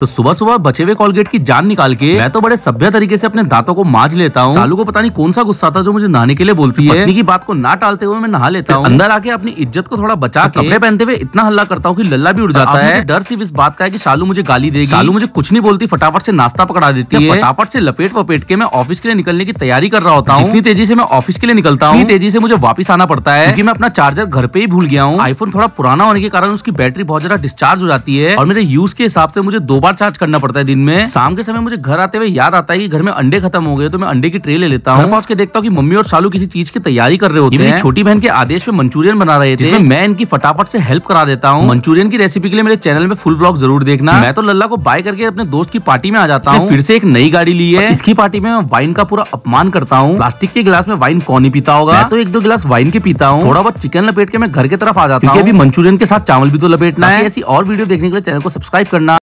तो सुबह सुबह बचे हुए कॉलगेट की जान निकाल के मैं तो बड़े सभ्य तरीके से अपने दांतों को माज लेता हूँ सालू को पता नहीं कौन सा गुस्सा था जो मुझे नहाने के लिए बोलती है पत्नी की बात को ना टालते हुए मैं नहा लेता हूँ अंदर आके अपनी इज्जत को थोड़ा बचा के कपड़े पहनते हुए इतना हल्ला करता हूँ की लल्ला भी उड़ जाता है डर सिर्फ इस बात का है की शालू मुझे गाली देगी शालू मुझे कुछ नहीं बोलती फटाफट से नाश्ता पकड़ा देती है फटाफट से लपेट वपेट के मैं ऑफिस के लिए निकलने की तैयारी कर रहा होता हूँ इतनी तेजी से मैं ऑफिस के लिए निकलता हूँ तेजी से मुझे वापस आना पड़ता है क्योंकि मैं अपना चार्जर घर पे ही भूल गया हूँ आईफोन थोड़ा पुराना होने के कारण उसकी बैटरी बहुत ज्यादा डिस्चार्ज हो जाती है और मेरे यूज के हिसाब से मुझे दो बार चार्ज करना पड़ता है दिन में शाम के समय मुझे घर आते हुए याद आता है कि घर में अंडे खत्म हो गए तो मैं अंडे की ट्रे ले लेता हूँ के देखता हूँ की मम्मी और सालू किसी चीज की तैयारी कर रहे होते हैं छोटी बहन के आदेश में मंचूरियन बना रहे थे मैं इनकी फटाफट से हेल्प करा देता हूँ मंचूरियन की रेसिपी के लिए मेरे चैनल में फुल ब्लॉग जरूर देखना मैं तो लल्ला को बाय करके अपने दोस्त की पार्टी में आ जाता हूँ फिर से एक नई गाड़ी ली है इसकी पार्टी में वाइन का पूरा अपमान करता हूँ प्लास्टिक के गिलास में वाइन कौन ही पीता होगा तो एक दो गिलास वाइन के पीता हूँ थोड़ा बहुत चिकन लपेट के मैं घर के तरफ आ जाता हूँ मंचूरियन के साथ चावल भी तो लपेटना है ऐसी और वीडियो देखने के लिए चैनल को सब्सक्राइब करना